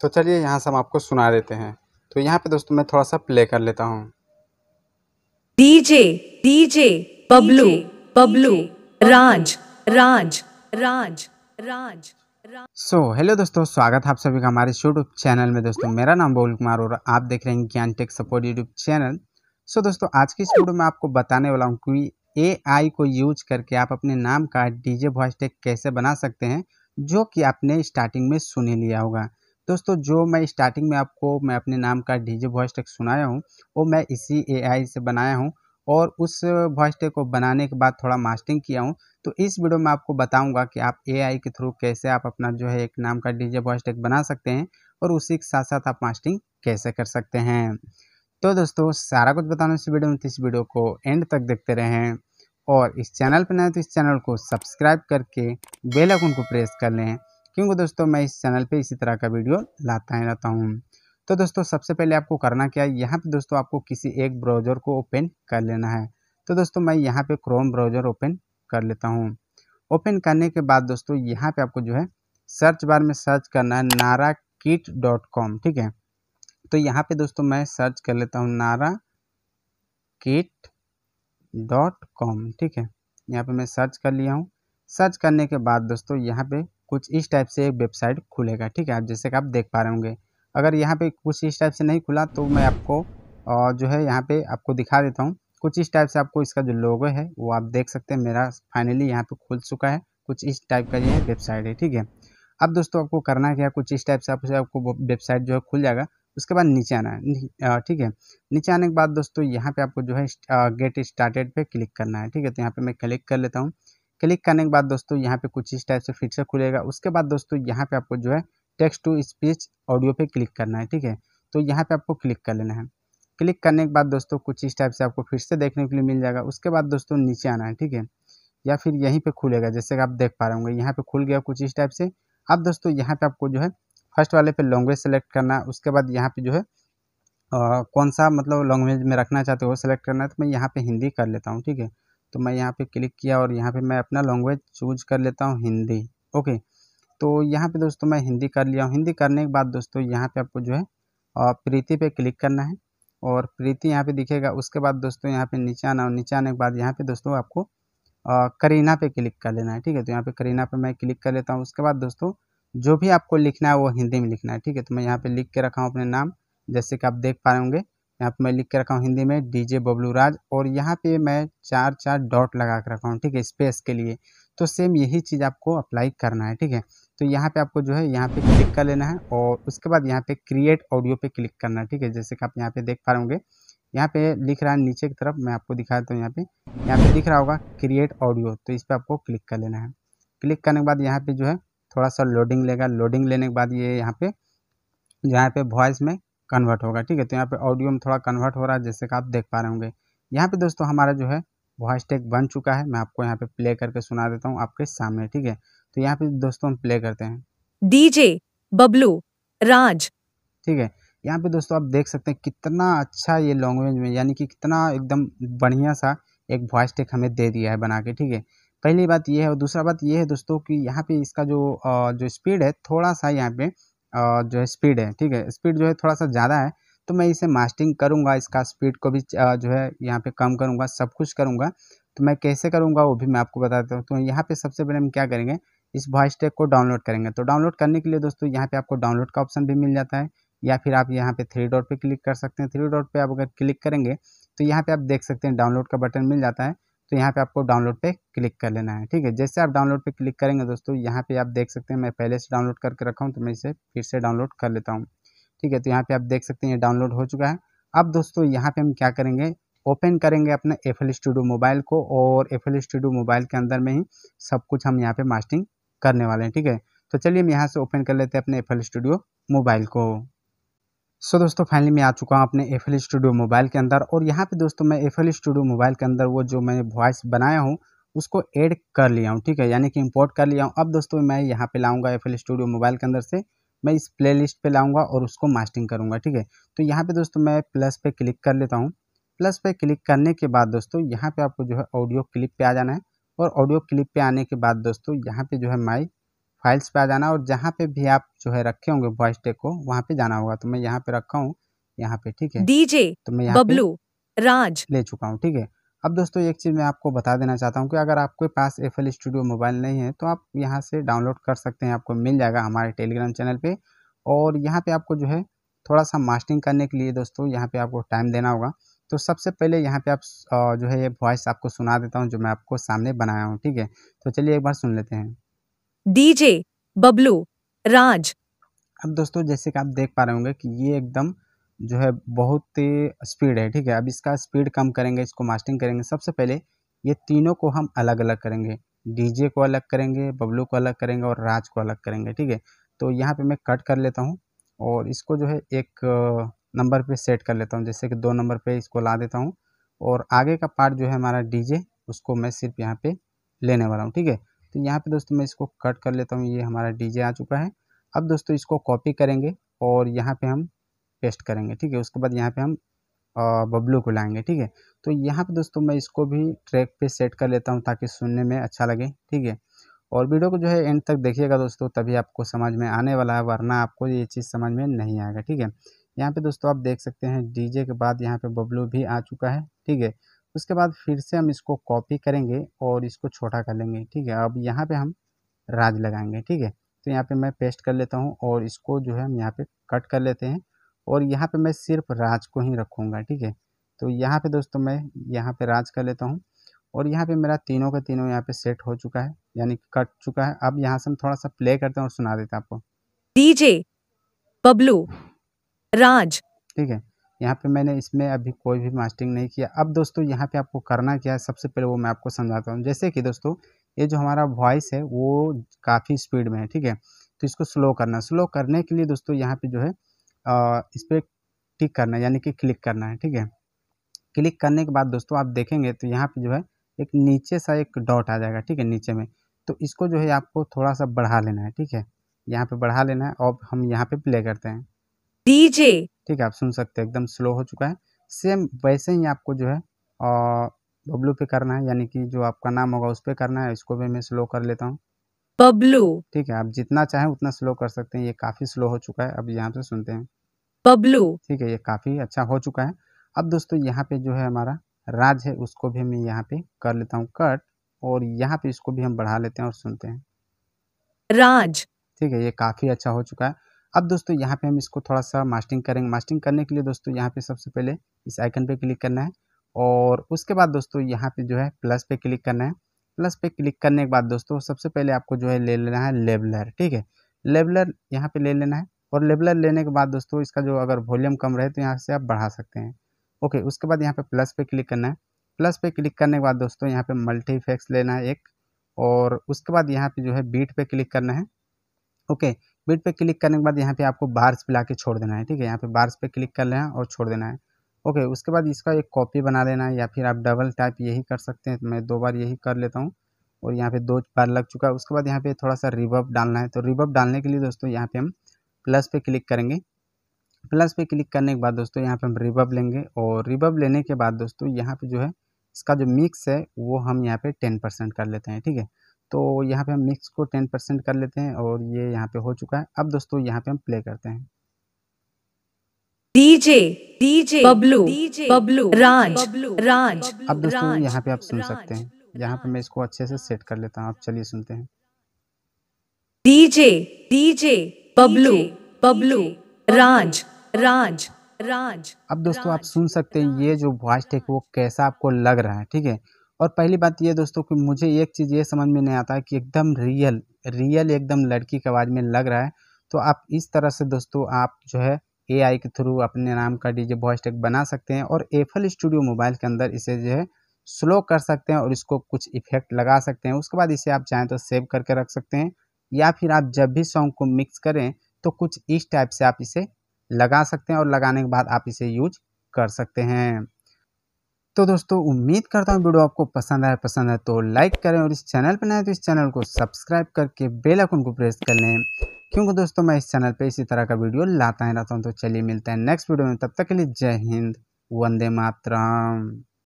तो चलिए यहाँ से हम आपको सुना देते हैं तो यहाँ पे दोस्तों मैं थोड़ा सा प्ले कर लेता हूँ DJ DJ Bablu Bablu Raj Raj Raj Raj so hello दोस्तों स्वागत है आप सभी का हमारे यूट्यूब चैनल में दोस्तों मेरा नाम बोल कुमार और आप देख रहे हैं Gyan tech support YouTube channel so दोस्तों आज की इस वीडियो में आपको बताने वाला हूँ कि एआई को यूज करके आप अपने नाम का डीजे वॉइस टेक कैसे बना सकते हैं जो कि आपने स्टार्टिंग में सुने लिया होगा दोस्तों जो मैं स्टार्टिंग में आपको मैं अपने नाम का डीजे वॉइस टेक सुनाया हूँ वो मैं इसी एआई से बनाया हूँ और उस वॉइस टेक को बनाने के बाद थोड़ा मास्टिंग किया हूँ तो इस वीडियो में आपको बताऊँगा कि आप आई के थ्रू कैसे आप अपना जो है एक नाम का जे वॉइस टेक बना सकते हैं और उसी के साथ साथ आप मास्टिंग कैसे कर सकते हैं तो दोस्तों सारा कुछ बताने इस वीडियो में तो इस वीडियो को एंड तक देखते रहें और इस चैनल पर नए तो इस चैनल को सब्सक्राइब करके बेल आइकन को प्रेस कर लें क्योंकि दोस्तों मैं इस चैनल पे इसी तरह का वीडियो लाता ही रहता हूँ तो दोस्तों सबसे पहले आपको करना क्या है यहाँ पे दोस्तों आपको किसी एक ब्राउज़र को ओपन कर लेना है तो दोस्तों मैं यहाँ पे क्रोम ब्राउज़र ओपन कर लेता हूँ ओपन करने के बाद दोस्तों यहाँ पे आपको जो है सर्च बार में सर्च करना है नारा किट डॉट कॉम ठीक है तो यहाँ पे दोस्तों मैं सर्च कर लेता हूँ नारा किट डॉट कॉम ठीक है यहाँ पे मैं सर्च कर लिया हूँ सर्च करने के बाद दोस्तों यहाँ पे कुछ इस टाइप से एक वेबसाइट खुलेगा ठीक है आप जैसे कि आप देख पा रहे होंगे अगर यहाँ पे कुछ इस टाइप से नहीं खुला तो मैं आपको और जो है यहाँ पे आपको दिखा देता हूँ कुछ इस टाइप से आपको इसका जो लोगो है वो आप देख सकते हैं मेरा फाइनली यहाँ पे खुल चुका है कुछ इस टाइप का ये वेबसाइट है ठीक है अब दोस्तों आपको करना क्या कुछ इस टाइप से आपसे आपको वेबसाइट जो है खुल जाएगा उसके बाद नीचे आना है ठीक है नीचे आने के बाद दोस्तों यहाँ पे आपको जो है गेट स्टार्टेड पे क्लिक करना है ठीक है तो यहाँ पे मैं क्लिक कर लेता हूँ क्लिक करने के बाद दोस्तों यहाँ पे कुछ इस टाइप से फीचर खुलेगा उसके बाद दोस्तों यहाँ पे आपको जो है टेक्स्ट टू स्पीच ऑडियो पे क्लिक करना है ठीक है तो यहाँ पे आपको क्लिक कर लेना है क्लिक करने के बाद दोस्तों कुछ इस टाइप से आपको फिर से देखने के लिए मिल जाएगा उसके बाद दोस्तों नीचे आना है ठीक है या फिर यहीं पर खुलेगा जैसे कि आप देख पा रहे होंगे यहाँ पे खुल गया कुछ इस टाइप से अब दोस्तों यहाँ पे आपको जो है फर्स्ट वाले पे लैंग्वेज सेलेक्ट करना है उसके बाद यहाँ पे जो है कौन सा मतलब लैंग्वेज में रखना चाहते हो सेलेक्ट करना है तो मैं यहाँ पे हिंदी कर लेता हूँ ठीक है तो मैं यहाँ पे क्लिक किया और यहाँ पे मैं अपना लैंग्वेज चूज कर लेता हूँ हिंदी ओके तो यहाँ पे दोस्तों मैं हिंदी कर लिया हूँ हिंदी करने के बाद दोस्तों यहाँ पे आपको जो है प्रीति पे क्लिक करना है और प्रीति यहाँ पे दिखेगा उसके बाद दोस्तों यहाँ पे नीचे आना और नीचे आने के बाद यहाँ पे दोस्तों आपको करीना पे क्लिक कर लेना है ठीक है तो यहाँ पे करीना पे मैं क्लिक कर लेता हूँ उसके बाद दोस्तों जो भी आपको लिखना है वो हिंदी में लिखना है ठीक है तो मैं यहाँ पे लिख के रखा हूँ अपने नाम जैसे कि आप देख पा रहे होंगे यहाँ पे मैं लिख के रखा हूँ हिंदी में डी जे बबलू राज और यहाँ पे मैं चार चार डॉट लगा के रखा हूँ ठीक है स्पेस के लिए तो सेम यही चीज़ आपको अप्लाई करना है ठीक है तो यहाँ पे आपको जो है यहाँ पे क्लिक कर लेना है और उसके बाद यहाँ पे क्रिएट ऑडियो पे क्लिक करना है ठीक है जैसे कि आप यहाँ पे देख पा रहे होंगे यहाँ पे लिख रहा है नीचे की तरफ मैं आपको दिखा देता हूँ यहाँ पे यहाँ पे दिख रहा होगा क्रिएट ऑडियो तो इस पर आपको क्लिक कर लेना है क्लिक करने के बाद यहाँ पे जो है थोड़ा सा लोडिंग लेगा लोडिंग लेने के बाद ये यहाँ पे यहाँ पे वॉइस में कन्वर्ट होगा ठीक है तो यहाँ पे ऑडियो में थोड़ा कन्वर्ट हो रहा है जैसे कि आप देख पा रहे होंगे यहाँ पे दोस्तों हमारा जो है वॉइस टेक बन चुका है मैं आपको यहाँ पे प्ले करके सुना देता हूँ आपके सामने ठीक है तो यहाँ पे दोस्तों हम प्ले करते हैं डीजे बबलू राज ठीक है यहाँ पे दोस्तों आप देख सकते हैं कितना अच्छा ये लैंग्वेज में यानी कि कितना एकदम बढ़िया सा एक वॉइस टेक हमें दे दिया है बना के ठीक है पहली बात ये है और दूसरा बात ये है दोस्तों कि यहाँ पे इसका जो जो स्पीड है थोड़ा सा यहाँ पे जो है स्पीड है ठीक है स्पीड जो है थोड़ा सा ज़्यादा है तो मैं इसे मास्टिंग करूँगा इसका स्पीड को भी जो है यहाँ पे कम करूँगा सब कुछ करूँगा तो मैं कैसे करूँगा वो भी मैं आपको बताता हूँ तो यहाँ पे सबसे पहले हम क्या करेंगे इस वॉइस टेक को डाउनलोड करेंगे तो डाउनलोड करने के लिए दोस्तों यहाँ पे आपको डाउनलोड का ऑप्शन भी मिल जाता है या फिर आप यहाँ पे थ्री डॉट पे क्लिक कर सकते हैं थ्री डॉट पे आप अगर क्लिक करेंगे तो यहाँ पे आप देख सकते हैं डाउनलोड का बटन मिल जाता है तो यहाँ पे आपको डाउनलोड पे क्लिक कर लेना है ठीक है जैसे आप डाउनलोड पे क्लिक करेंगे दोस्तों यहाँ पे आप देख सकते हैं मैं पहले से डाउनलोड करके रखा हूँ तो मैं इसे फिर से डाउनलोड कर लेता हूँ ठीक है तो यहाँ पे आप देख सकते हैं ये डाउनलोड हो चुका है अब दोस्तों यहाँ पे हम क्या करेंगे ओपन करेंगे अपने एफ एल स्टूडियो मोबाइल को और एफ एल स्टूडियो मोबाइल के अंदर में ही सब कुछ हम यहाँ पे मास्टिंग करने वाले हैं ठीक है तो चलिए हम यहाँ से ओपन कर लेते हैं अपने एफ एल स्टूडियो मोबाइल को सो so, दोस्तों फाइनली मैं आ चुका हूँ अपने एफ स्टूडियो मोबाइल के अंदर और यहाँ पे दोस्तों मैं एफ स्टूडियो मोबाइल के अंदर वो जो मैंने वॉइस बनाया हूँ उसको ऐड कर लिया हूँ ठीक है यानी कि इंपोर्ट कर लिया हूँ अब दोस्तों मैं यहाँ पे लाऊंगा एफ स्टूडियो मोबाइल के अंदर से मैं इस प्ले लिस्ट पर और उसको मास्टिंग करूँगा ठीक है तो यहाँ पर दोस्तों मैं प्लस पे क्लिक कर लेता हूँ प्लस पे क्लिक करने के बाद दोस्तों यहाँ पर आपको जो है ऑडियो क्लिप पर आ जाना है और ऑडियो क्लिप पर आने के बाद दोस्तों यहाँ पर जो है माई फाइल्स पे आ जाना और जहाँ पे भी आप जो है रखे होंगे वॉइस टेक को वहाँ पे जाना होगा तो मैं यहाँ पे रखा हूँ यहाँ पे ठीक है डीजे तो मैं यहाँ बबलू राज ले चुका हूँ ठीक है अब दोस्तों एक चीज़ मैं आपको बता देना चाहता हूँ कि अगर आपके पास एफ एल स्टूडियो मोबाइल नहीं है तो आप यहाँ से डाउनलोड कर सकते हैं आपको मिल जाएगा हमारे टेलीग्राम चैनल पे और यहाँ पे आपको जो है थोड़ा सा मास्टिंग करने के लिए दोस्तों यहाँ पे आपको टाइम देना होगा तो सबसे पहले यहाँ पे आप जो है ये वॉइस आपको सुना देता हूँ जो मैं आपको सामने बनाया हूँ ठीक है तो चलिए एक बार सुन लेते हैं डीजे बबलू राज अब दोस्तों जैसे कि आप देख पा रहे होंगे कि ये एकदम जो है बहुत स्पीड है ठीक है अब इसका स्पीड कम करेंगे इसको मास्टिंग करेंगे सबसे पहले ये तीनों को हम अलग अलग करेंगे डीजे को अलग करेंगे बबलू को अलग करेंगे और राज को अलग करेंगे ठीक है तो यहाँ पे मैं कट कर लेता हूँ और इसको जो है एक नंबर पे सेट कर लेता हूँ जैसे कि दो नंबर पे इसको ला देता हूँ और आगे का पार्ट जो है हमारा डीजे उसको मैं सिर्फ यहाँ पे लेने वाला हूँ ठीक है तो यहाँ पे दोस्तों मैं इसको कट कर लेता हूँ ये हमारा डीजे आ चुका है अब दोस्तों इसको कॉपी करेंगे और यहाँ पे हम पेस्ट करेंगे ठीक है उसके बाद यहाँ पे हम बबलू को लाएंगे ठीक है तो यहाँ पे दोस्तों मैं इसको भी ट्रैक पे सेट कर लेता हूँ ताकि सुनने में अच्छा लगे ठीक है और वीडियो को जो है एंड तक देखिएगा दोस्तों तभी आपको समझ में आने वाला है वरना आपको ये चीज़ समझ में नहीं आएगा ठीक है यहाँ पे दोस्तों आप देख सकते हैं डीजे के बाद यहाँ पे बबलू भी आ चुका है ठीक है उसके बाद फिर से हम इसको कॉपी करेंगे और इसको छोटा कर लेंगे ठीक है अब यहाँ पे हम राज लगाएंगे ठीक है तो यहाँ पे मैं पेस्ट कर लेता हूँ और इसको जो है हम यहाँ पे कट कर लेते हैं और यहाँ पे मैं सिर्फ राज को ही रखूँगा ठीक है तो यहाँ पे दोस्तों मैं यहाँ पे राज कर लेता हूँ और यहाँ पे मेरा तीनों का तीनों यहाँ पे सेट हो चुका है यानी कट चुका है अब यहाँ से हम थोड़ा सा प्ले करते हैं और सुना देते हैं आपको डीजे बबलू राज ठीक है यहाँ पे मैंने इसमें अभी कोई भी मास्टिंग नहीं किया अब दोस्तों यहाँ पे आपको करना क्या है सबसे पहले वो मैं आपको समझाता हूँ जैसे कि दोस्तों ये जो हमारा वॉइस है वो काफ़ी स्पीड में है ठीक है तो इसको स्लो करना स्लो करने के लिए दोस्तों यहाँ पे जो है आ, इस पर टिक करना है यानी कि क्लिक करना है ठीक है क्लिक करने के बाद दोस्तों आप देखेंगे तो यहाँ पे जो है एक नीचे सा एक डॉट आ जाएगा ठीक है नीचे में तो इसको जो है आपको थोड़ा सा बढ़ा लेना है ठीक है यहाँ पे बढ़ा लेना है और हम यहाँ पे प्ले करते हैं डीजे ठीक है आप सुन सकते हैं एकदम स्लो हो चुका है सेम वैसे ही आपको जो है बबलू पे करना है यानी कि जो आपका नाम होगा उस पर करना है इसको भी मैं स्लो कर लेता हूँ बबलू ठीक है आप जितना चाहें उतना स्लो कर सकते हैं ये काफ़ी स्लो हो चुका है अब यहाँ से सुनते हैं बबलू ठीक है ये काफ़ी अच्छा हो चुका है अब दोस्तों यहाँ पे जो है हमारा राज है उसको भी मैं यहाँ पे कर लेता हूँ कट और यहाँ पे इसको भी हम बढ़ा लेते हैं और सुनते हैं राज ठीक है ये काफ़ी अच्छा हो चुका है अब दोस्तों यहाँ पे हम इसको थोड़ा सा मास्टिंग करेंगे मास्टिंग करने के लिए दोस्तों यहाँ पे सबसे पहले इस आइकन पे क्लिक करना है और उसके बाद दोस्तों यहाँ पे जो है प्लस पे क्लिक करना है प्लस पे क्लिक करने के बाद दोस्तों सबसे पहले आपको जो है ले लेना है लेबलर ठीक है लेबलर यहाँ पे ले लेना है और लेबलर लेने के बाद दोस्तों इसका जो अगर वॉल्यूम कम रहे तो यहाँ से आप बढ़ा सकते हैं ओके उसके बाद यहाँ पे प्लस पे क्लिक करना है प्लस पे क्लिक करने के बाद दोस्तों यहाँ पे मल्टी इफेक्ट्स लेना है एक और उसके बाद यहाँ पे जो है बीट पे क्लिक करना है ओके बीट पे क्लिक करने के बाद यहाँ पे आपको बार्स पे ला के छोड़ देना है ठीक है यहाँ पे बार्स पे क्लिक कर लेना है और छोड़ देना है ओके उसके बाद इसका एक कॉपी बना लेना है या फिर आप डबल टाइप यही कर सकते हैं मैं दो बार यही कर लेता हूँ और यहाँ पे दो बार लग चुका है उसके बाद यहाँ पे थोड़ा सा रिवर्ब डालना है तो रिवर्ब डालने के लिए दोस्तों यहाँ पे हम प्लस पे क्लिक करेंगे प्लस पे क्लिक करने के बाद दोस्तों यहाँ पे हम रिवर्ब लेंगे और रिवर्ब लेने के बाद दोस्तों यहाँ पे जो है इसका जो मिक्स है वो हम यहाँ पे टेन परसेंट कर लेते हैं ठीक है तो यहाँ पे हम मिक्स को टेन परसेंट कर लेते हैं और ये यहाँ पे हो चुका है अब दोस्तों यहाँ पे हम प्ले करते हैं DJ DJ Babloo DJ Babloo Raj Babloo Raj अब दोस्तों यहाँ पे आप सुन सकते हैं यहाँ पे मैं इसको अच्छे से सेट कर लेता हूँ आप चलिए सुनते हैं डीजे डीजे बबलू बबलू राज राज राज अब दोस्तों आप सुन सकते हैं ये जो वॉइस टेक वो कैसा आपको लग रहा है ठीक है और पहली बात ये दोस्तों कि मुझे एक चीज़ ये समझ में नहीं आता है कि एकदम रियल रियल एकदम लड़की के आवाज़ में लग रहा है तो आप इस तरह से दोस्तों आप जो है एआई के थ्रू अपने नाम का डीजे वॉइस टेक बना सकते हैं और एफल स्टूडियो मोबाइल के अंदर इसे जो है स्लो कर सकते हैं और इसको कुछ इफेक्ट लगा सकते हैं उसके बाद इसे आप चाहें तो सेव करके रख सकते हैं या फिर आप जब भी सॉन्ग को मिक्स करें तो कुछ इस टाइप से आप इसे लगा सकते हैं और लगाने के बाद आप इसे यूज कर सकते हैं तो दोस्तों उम्मीद करता हूँ वीडियो आपको पसंद आए पसंद है तो लाइक करें और इस चैनल पर नए तो इस चैनल को सब्सक्राइब करके बेल आइकन को प्रेस कर लें क्योंकि दोस्तों मैं इस चैनल पे इसी तरह का वीडियो लाता ही रहता हूँ तो चलिए मिलते हैं नेक्स्ट वीडियो में तब तक के लिए जय हिंद वंदे मातरम